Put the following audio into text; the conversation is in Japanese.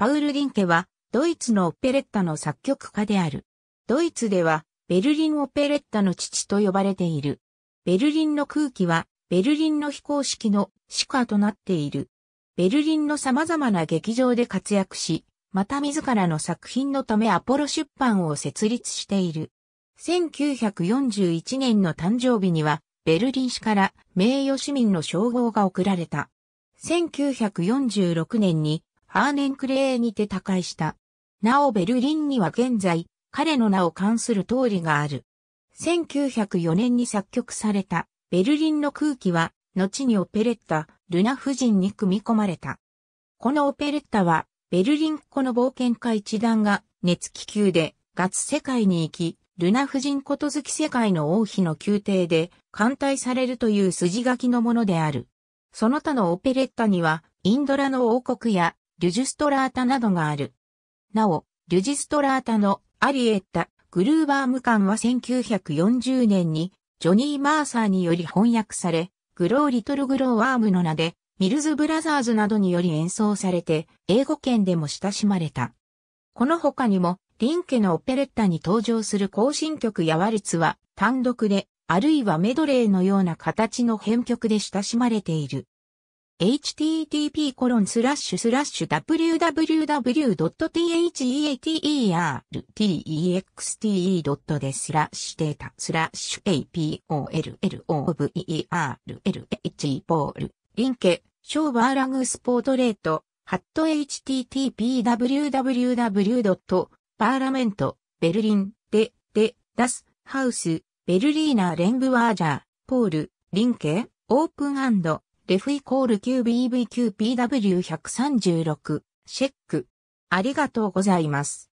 パウル・リンケは、ドイツのオペレッタの作曲家である。ドイツでは、ベルリンオペレッタの父と呼ばれている。ベルリンの空気は、ベルリンの非公式のシカとなっている。ベルリンの様々な劇場で活躍し、また自らの作品のためアポロ出版を設立している。1941年の誕生日には、ベルリン市から名誉市民の称号が贈られた。1946年にハーネンクレーにて他界した。なおベルリンには現在、彼の名を関する通りがある。1904年に作曲された、ベルリンの空気は、後にオペレッタ、ルナ夫人に組み込まれた。このオペレッタは、ベルリンっ子の冒険家一団が、熱気球で、ガツ世界に行き、ルナ夫人ことづき世界の王妃の宮廷で、艦隊されるという筋書きのものである。その他のオペレッタには、インドラの王国や、リュジュストラータなどがある。なお、リュジストラータのアリエッタ、グルーバー無冠は1940年にジョニー・マーサーにより翻訳され、グロー・リトル・グロー・ワームの名で、ミルズ・ブラザーズなどにより演奏されて、英語圏でも親しまれた。この他にも、リンケのオペレッタに登場する更新曲やワルツは単独で、あるいはメドレーのような形の編曲で親しまれている。h t t p コロンススララッッシシュュ w w w t h e t e r t e x t e d e スラッシュデータスラッシュ apolloverllh ポールリンケショーバーラグスポートレートハット http://www.parliament ベルリンででダスハウスベルリーナレンブワージャーポールリンケオープンアンドレフイコール9 b v q p w 1 3 6シェック。ありがとうございます。